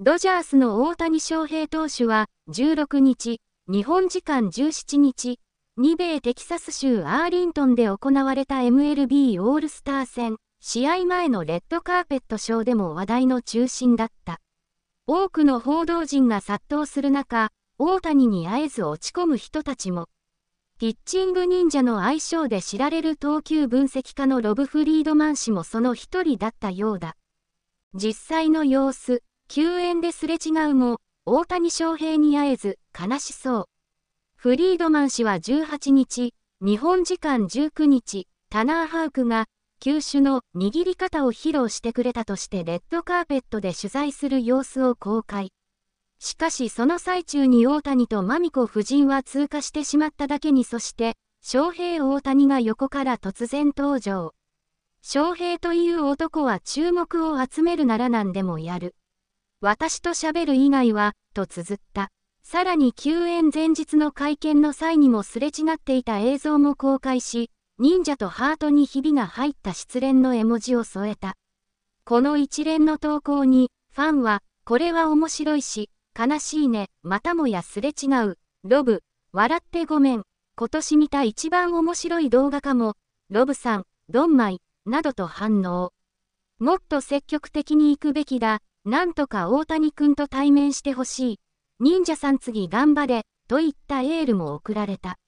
ドジャースの大谷翔平投手は16日、日本時間17日、日米テキサス州アーリントンで行われた MLB オールスター戦、試合前のレッドカーペットショーでも話題の中心だった。多くの報道陣が殺到する中、大谷に会えず落ち込む人たちも。ピッチング忍者の愛称で知られる投球分析家のロブ・フリードマン氏もその一人だったようだ。実際の様子、救援ですれ違うも、大谷翔平に会えず、悲しそう。フリードマン氏は18日、日本時間19日、タナーハウクが、球種の握り方を披露してくれたとしてレッドカーペットで取材する様子を公開。しかしその最中に大谷とマミコ夫人は通過してしまっただけにそして、翔平大谷が横から突然登場。翔平という男は注目を集めるなら何でもやる。私と喋る以外は、と綴った。さらに休援前日の会見の際にもすれ違っていた映像も公開し、忍者とハートにひびが入った失恋の絵文字を添えた。この一連の投稿に、ファンは、これは面白いし、悲しいね、またもやすれ違う、ロブ、笑ってごめん、今年見た一番面白い動画かも、ロブさん、ドンマイ、などと反応。もっと積極的に行くべきだ、なんとか大谷君と対面してほしい。忍者さん次頑張れ、といったエールも送られた。